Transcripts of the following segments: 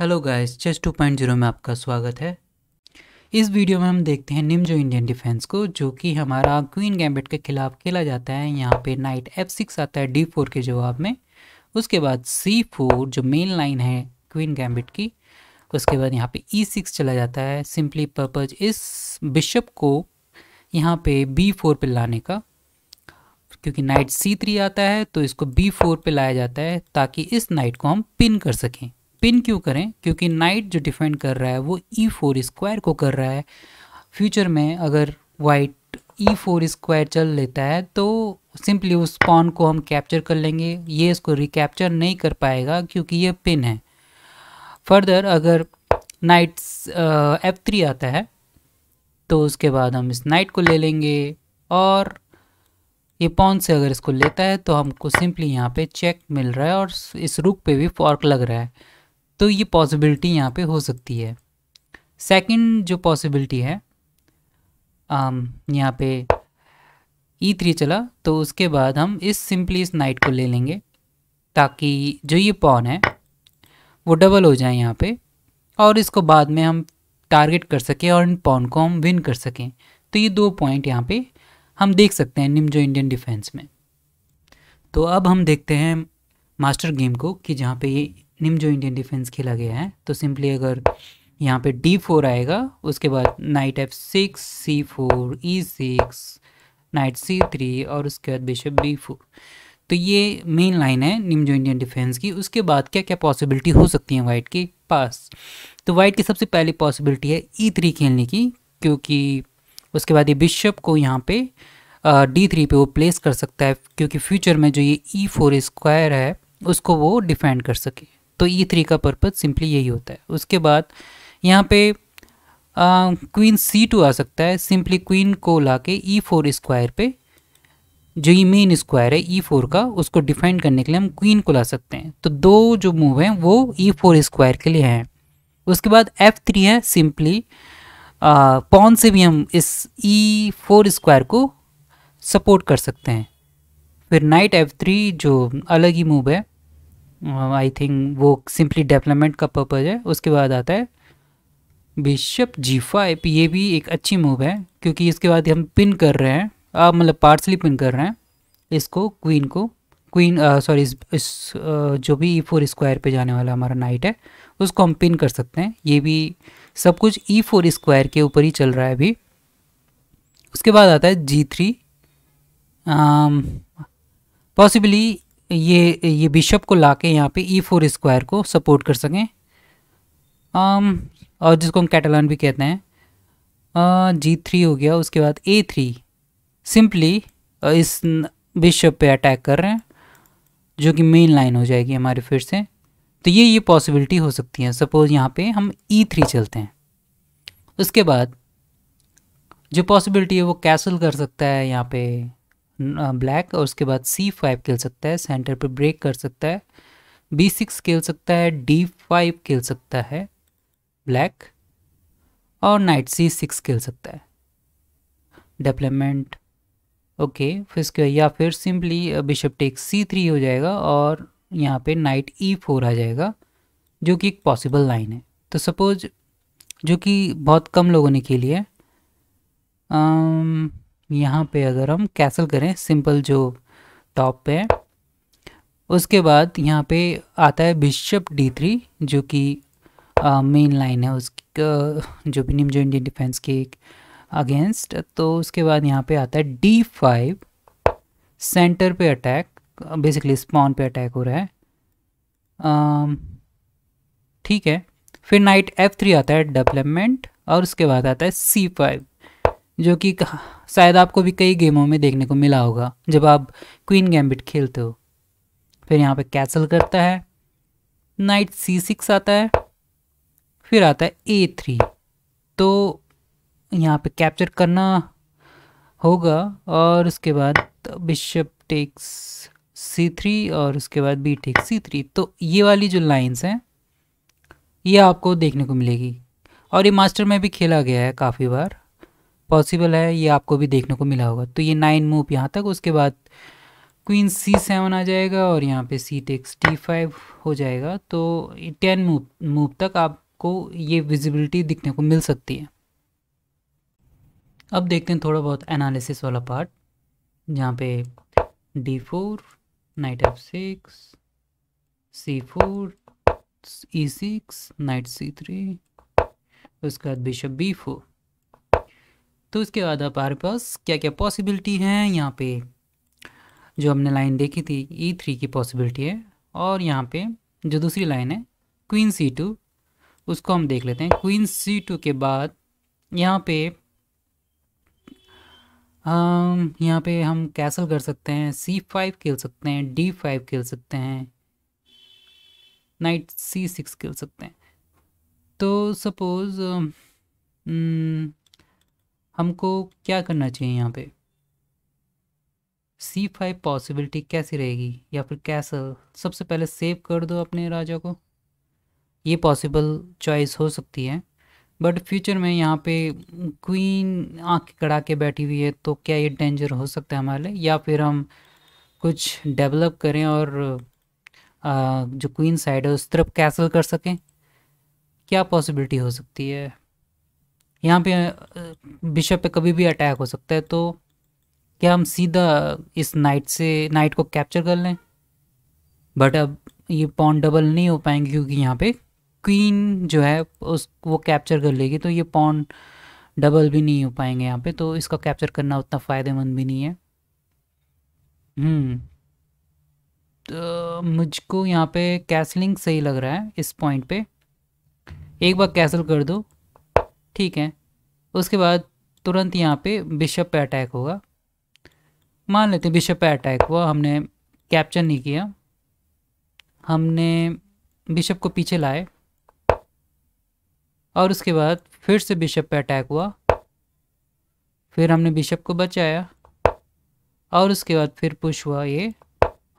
Hello guys chess 2.0 में आपका स्वागत है इस वीडियो में हम देखते हैं जो इंडियन डिफेंस को जो कि हमारा क्वीन गैम्बिट के खिलाफ खेला जाता है यहाँ पे नाइट एफ सिक्स आता है डी फोर के जवाब में उसके बाद सी फोर जो मेन लाइन है क्वीन गैम्बिट की उसके बाद यहाँ पे ई e सिक्स चला जाता है सिंपली पर्पज इस बिशप को यहाँ पे बी फोर पर लाने का क्योंकि नाइट सी थ्री आता है तो इसको बी फोर पर लाया जाता है ताकि इस नाइट को हम पिन कर सकें पिन क्यों करें क्योंकि नाइट जो डिफेंड कर रहा है वो ई फोर स्क्वायर को कर रहा है फ्यूचर में अगर वाइट ई फोर स्क्वायर चल लेता है तो सिंपली उस पॉन को हम कैप्चर कर लेंगे ये इसको रिकैप्चर नहीं कर पाएगा क्योंकि ये पिन है फर्दर अगर नाइट एफ थ्री आता है तो उसके बाद हम इस नाइट को ले लेंगे और ये पॉन से अगर इसको लेता है तो हमको सिंपली यहाँ पे चेक मिल रहा है और इस रुक पे भी फॉर्क लग रहा है तो ये पॉसिबिलिटी यहाँ पे हो सकती है सेकंड जो पॉसिबिलिटी है um, यहाँ पे ई e थ्री चला तो उसके बाद हम इस सिंपली इस नाइट को ले लेंगे ताकि जो ये पॉन है वो डबल हो जाए यहाँ पे और इसको बाद में हम टारगेट कर सकें और इन पॉन को हम विन कर सकें तो ये दो पॉइंट यहाँ पे हम देख सकते हैं निम जो इंडियन डिफेंस में तो अब हम देखते हैं मास्टर गेम को कि जहाँ पे ये निम जो इंडियन डिफेंस खेला गया है तो सिंपली अगर यहाँ पे डी फोर आएगा उसके बाद नाइट एफ सिक्स सी फोर ई सिक्स नाइट सी थ्री और उसके बाद बिशप बी फोर तो ये मेन लाइन है निम जो इंडियन डिफेंस की उसके बाद क्या क्या पॉसिबिलिटी हो सकती है वाइट के पास तो वाइट की सबसे पहली पॉसिबिलिटी है ई e थ्री खेलने की क्योंकि उसके बाद ये बिशप को यहाँ पे डी थ्री पे वो प्लेस कर सकता है क्योंकि फ्यूचर में जो ये ई फोर स्क्वायर है उसको वो डिफेंड कर सके तो ई e थ्री का पर्पज़ सिंपली यही होता है उसके बाद यहाँ पे क्वीन सी टू आ सकता है सिंपली क्वीन को ला के ई फोर स्क्वायर पे जो ये मेन स्क्वायर है ई e फोर का उसको डिफाइन करने के लिए हम क्वीन को ला सकते हैं तो दो जो मूव हैं वो ई फोर स्क्वायर के लिए हैं उसके बाद एफ थ्री है सिंपली पॉन से भी हम इस ई फोर स्क्वायर को सपोर्ट कर सकते हैं फिर नाइट एफ थ्री जो अलग ही मूव है आई uh, थिंक वो सिंपली डेवलपमेंट का पर्पज़ है उसके बाद आता है बिशप जी फाइव ये भी एक अच्छी मूव है क्योंकि इसके बाद हम पिन कर रहे हैं आप मतलब पार्सली पिन कर रहे हैं इसको क्वीन को क्वीन सॉरी uh, इस, इस आ, uh, जो भी ई फोर स्क्वायर पर जाने वाला हमारा नाइट है उसको हम पिन कर सकते हैं ये भी सब कुछ ई फोर स्क्वायर के ऊपर ही चल रहा है अभी उसके बाद आता है जी थ्री पॉसिबली ये ये बिशप को ला के यहाँ पर ई फोर स्क्वायर को सपोर्ट कर सकें आम, um, और जिसको हम कैटलान भी कहते हैं जी uh, थ्री हो गया उसके बाद ए थ्री सिंपली इस बिशप पे अटैक कर रहे हैं जो कि मेन लाइन हो जाएगी हमारे फिर से तो ये ये पॉसिबिलिटी हो सकती है सपोज़ यहाँ पे हम ई e थ्री चलते हैं उसके बाद जो पॉसिबिलिटी है वो कैसल कर सकता है यहाँ पे ब्लैक और उसके बाद सी फाइव खेल सकता है सेंटर पे ब्रेक कर सकता है बी सिक्स खेल सकता है डी फाइव खेल सकता है ब्लैक और नाइट सी सिक्स खेल सकता है डेवलपमेंट ओके फिर इसके या फिर simply bishop take C three हो जाएगा और यहाँ पे नाइट ई फोर आ जाएगा जो कि एक पॉसिबल लाइन है तो सपोज जो कि बहुत कम लोगों ने खेली है आम, यहाँ पे अगर हम कैंसिल करें सिंपल जो टॉप पे है उसके बाद यहाँ पे आता है बिशप डी थ्री जो कि मेन लाइन है उसकी जो भी निम्जो इंडियन डिफेंस के अगेंस्ट तो उसके बाद यहाँ पे आता है डी फाइव सेंटर पे अटैक बेसिकली स्पॉन पे अटैक हो रहा है ठीक है फिर नाइट एफ थ्री आता है डेवलपमेंट और उसके बाद आता है सी फाइव जो कि शायद आपको भी कई गेमों में देखने को मिला होगा जब आप क्वीन गैम्बिट खेलते हो फिर यहाँ पे कैसल करता है नाइट सी सिक्स आता है फिर आता है ए थ्री तो यहाँ पे कैप्चर करना होगा और उसके बाद बिशप टेक्स सी थ्री और उसके बाद बी टेक्स सी थ्री तो ये वाली जो लाइंस हैं ये आपको देखने को मिलेगी और ये मास्टर में भी खेला गया है काफ़ी बार पॉसिबल है ये आपको भी देखने को मिला होगा तो ये नाइन मूव यहाँ तक उसके बाद क्वीन सी सेवन आ जाएगा और यहाँ पे सी टेक्स टी फाइव हो जाएगा तो टेन मूव मूव तक आपको ये विजिबिलिटी दिखने को मिल सकती है अब देखते हैं थोड़ा बहुत एनालिसिस वाला पार्ट जहाँ पे D four knight F six सी फोर ई सिक्स नाइट सी थ्री उसके बाद बिशप बी फोर तो इसके बाद अब हमारे पास क्या क्या पॉसिबिलिटी हैं यहाँ पे जो हमने लाइन देखी थी ई e थ्री की पॉसिबिलिटी है और यहाँ पे जो दूसरी लाइन है क्वीन सी टू उसको हम देख लेते हैं क्वीन सी टू के बाद यहाँ पे हम यहाँ पे हम कैसल कर सकते हैं सी फाइव खेल सकते हैं डी फाइव खेल सकते हैं नाइट सी सिक्स खेल सकते हैं तो सपोज़ हमको क्या करना चाहिए यहाँ पे सी फाइव पॉसिबिलिटी कैसी रहेगी या फिर कैसल सबसे पहले सेव कर दो अपने राजा को ये पॉसिबल चॉइस हो सकती है बट फ्यूचर में यहाँ पे क्वीन आँख कड़ा के बैठी हुई है तो क्या ये डेंजर हो सकता है हमारे लिए या फिर हम कुछ डेवलप करें और आ, जो क्वीन साइड है उस तरफ कैसल कर सकें क्या पॉसिबिलिटी हो सकती है यहाँ पे बिशप पे कभी भी अटैक हो सकता है तो क्या हम सीधा इस नाइट से नाइट को कैप्चर कर लें बट अब ये पॉन डबल नहीं हो पाएंगे क्योंकि यहाँ पे क्वीन जो है उस वो कैप्चर कर लेगी तो ये पॉन डबल भी नहीं हो पाएंगे यहाँ पे तो इसका कैप्चर करना उतना फ़ायदेमंद भी नहीं है हम्म। तो मुझको यहाँ पे कैसलिंग सही लग रहा है इस पॉइंट पे एक बार कैसल कर दो ठीक है उसके बाद तुरंत यहाँ पे बिशप पे अटैक होगा मान लेते हैं बिशप पे अटैक हुआ हमने कैप्चर नहीं किया हमने बिशप को पीछे लाए और उसके बाद फिर से बिशप पे अटैक हुआ फिर हमने बिशप को बचाया और उसके बाद फिर पुश हुआ ये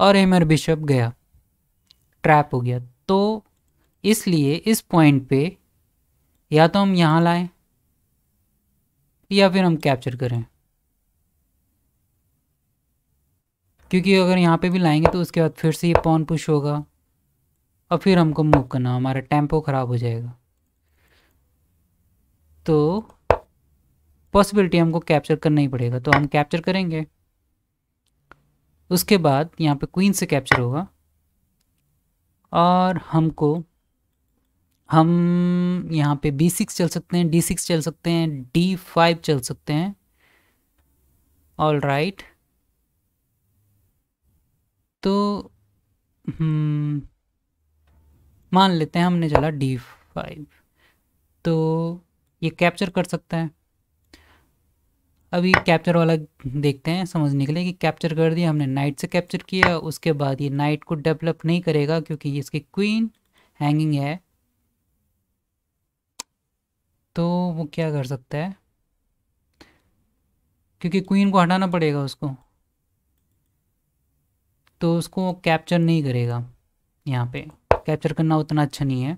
और एमर बिशप गया ट्रैप हो गया तो इसलिए इस पॉइंट पे या तो हम यहाँ लाएं या फिर हम कैप्चर करें क्योंकि अगर यहाँ पे भी लाएंगे तो उसके बाद फिर से ये पॉन पुश होगा और फिर हमको मूव करना हमारा टेम्पो ख़राब हो जाएगा तो पॉसिबिलिटी हमको कैप्चर करना ही पड़ेगा तो हम कैप्चर करेंगे उसके बाद यहाँ पे क्वीन से कैप्चर होगा और हमको हम यहाँ पे बी सिक्स चल सकते हैं डी सिक्स चल सकते हैं डी फाइव चल सकते हैं ऑल राइट right. तो हम्म, मान लेते हैं हमने चला डी फाइव तो ये कैप्चर कर सकता है अभी कैप्चर वाला देखते हैं समझने के लिए कि कैप्चर कर दिया हमने नाइट से कैप्चर किया उसके बाद ये नाइट को डेवलप नहीं करेगा क्योंकि इसकी क्वीन हैंगिंग है तो वो क्या कर सकता है क्योंकि क्वीन को हटाना पड़ेगा उसको तो उसको कैप्चर नहीं करेगा यहाँ पे कैप्चर करना उतना अच्छा नहीं है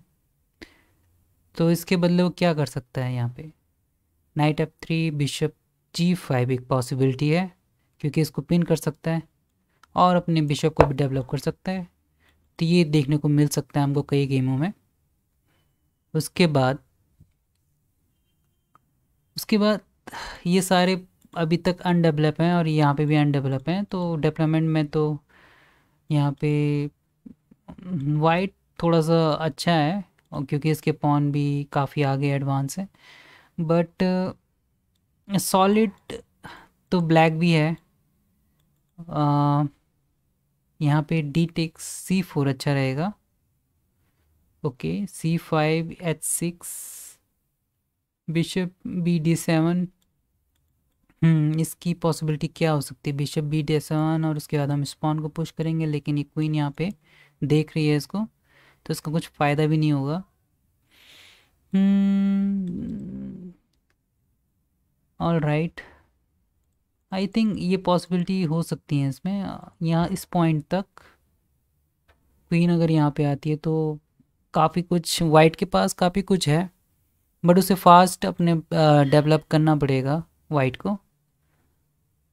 तो इसके बदले वो क्या कर सकता है यहाँ पे knight F three bishop G five एक पॉसिबिलिटी है क्योंकि इसको पिन कर सकता है और अपने बिशप को भी डेवलप कर सकता है तो ये देखने को मिल सकता है हमको कई गेमों में उसके बाद उसके बाद ये सारे अभी तक अनडेवलप हैं और यहाँ पे भी अनडेवलप हैं तो डेवलपमेंट में तो यहाँ पे वाइट थोड़ा सा अच्छा है और क्योंकि इसके पॉन भी काफ़ी आगे एडवांस है बट सॉलिड तो ब्लैक भी है uh, यहाँ पे डी टेक सी फोर अच्छा रहेगा okay C five H six bishop B D seven hmm, इसकी पॉसिबिलिटी क्या हो सकती है बिशप बी डी सेवन और उसके बाद हम स्पॉन को पुश करेंगे लेकिन ये क्वीन यहाँ पे देख रही है इसको तो इसका कुछ फ़ायदा भी नहीं होगा ऑल राइट आई थिंक ये पॉसिबिलिटी हो सकती है इसमें यहाँ इस पॉइंट तक क्वीन अगर यहाँ पे आती है तो काफ़ी कुछ वाइट के पास काफ़ी कुछ है बट उसे फास्ट अपने डेवलप करना पड़ेगा वाइट को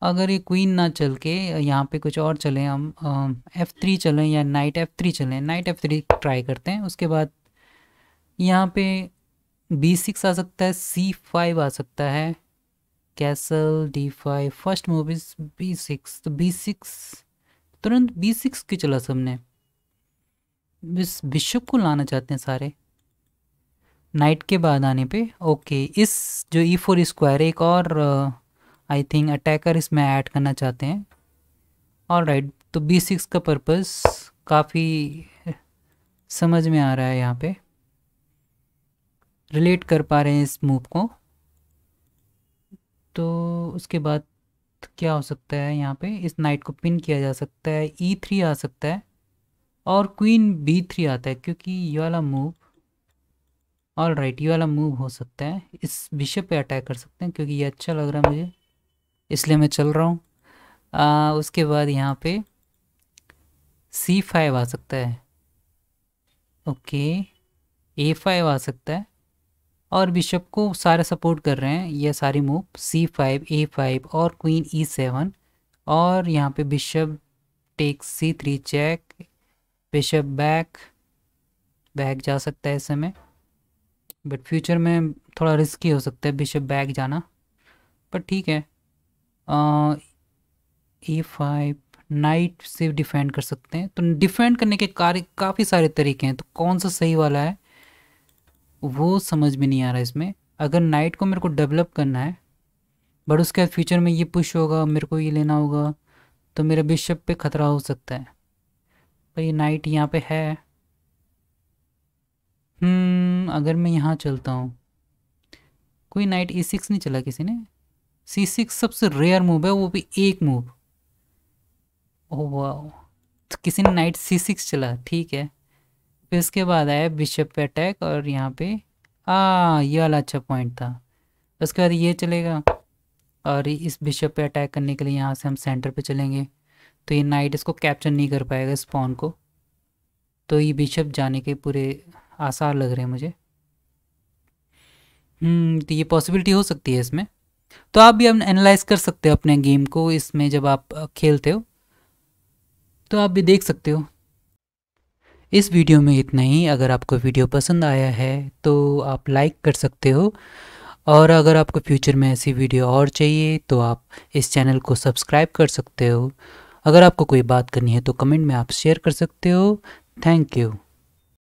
अगर ये क्वीन ना चल के यहाँ पे कुछ और चलें हम एफ़ थ्री चलें या नाइट एफ़ थ्री चलें नाइट एफ़ थ्री ट्राई करते हैं उसके बाद यहाँ पे बी सिक्स आ सकता है सी फाइव आ सकता है castle D five first move is B six तो बी सिक्स तुरंत बी सिक्स क्यों चला सबने बिशप को लाना चाहते हैं सारे नाइट के बाद आने पे ओके इस जो ई फोर स्क्वायर एक और आई थिंक अटैकर इसमें ऐड करना चाहते हैं और राइट तो बी सिक्स का पर्पस काफ़ी समझ में आ रहा है यहाँ पे रिलेट कर पा रहे हैं इस मूव को तो उसके बाद क्या हो सकता है यहाँ पे इस नाइट को पिन किया जा सकता है ई e थ्री आ सकता है और क्वीन बी थ्री आता है क्योंकि ये वाला मूव ऑल राइट ये वाला मूव हो सकता है इस विषय पे अटैक कर सकते हैं क्योंकि ये अच्छा लग रहा है मुझे इसलिए मैं चल रहा हूँ उसके बाद यहाँ पे सी फाइव आ सकता है ओके ए फाइव आ सकता है और बिशप को सारे सपोर्ट कर रहे हैं ये सारी move C five A five और क्वीन ई सेवन और यहाँ पे bishop take C three check bishop back back जा सकता है इस समय बट फ्यूचर में थोड़ा रिस्की हो सकता है बिशप बैक जाना पर ठीक है ए फाइव नाइट से डिफेंड कर सकते हैं तो डिफेंड करने के कार्य काफ़ी सारे तरीके हैं तो कौन सा सही वाला है वो समझ में नहीं आ रहा इसमें अगर नाइट को मेरे को डेवलप करना है बट उसके बाद फ्यूचर में ये पुश होगा मेरे को ये लेना होगा तो मेरे बिशप पे ख़तरा हो सकता है पर ये नाइट यहाँ पे है हम्म, अगर मैं यहाँ चलता हूँ कोई नाइट ए सिक्स नहीं चला किसी ने सी सिक्स सबसे रेयर मूव है वो भी एक मूव ओह वाह तो किसी ने नाइट सी सिक्स चला ठीक है फिर इसके बाद आया बिशप पे अटैक और यहाँ पे आ हाँ, ये वाला अच्छा पॉइंट था उसके बाद ये चलेगा और इस बिशप पे अटैक करने के लिए यहाँ से हम सेंटर पे चलेंगे तो ये नाइट इसको कैप्चर नहीं कर पाएगा इस पॉन को तो ये बिशप जाने के पूरे आसार लग रहे हैं मुझे हम्म, तो ये पॉसिबिलिटी हो सकती है इसमें तो आप भी एनालाइज कर सकते हो अपने गेम को इसमें जब आप खेलते हो तो आप भी देख सकते हो इस वीडियो में इतना ही अगर आपको वीडियो पसंद आया है तो आप लाइक कर सकते हो और अगर आपको फ्यूचर में ऐसी वीडियो और चाहिए तो आप इस चैनल को सब्सक्राइब कर सकते हो अगर आपको कोई बात करनी है तो कमेंट में आप शेयर कर सकते हो थैंक यू